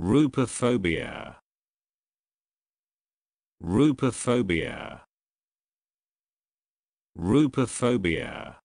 Rupophobia. Rupophobia. Rupophobia.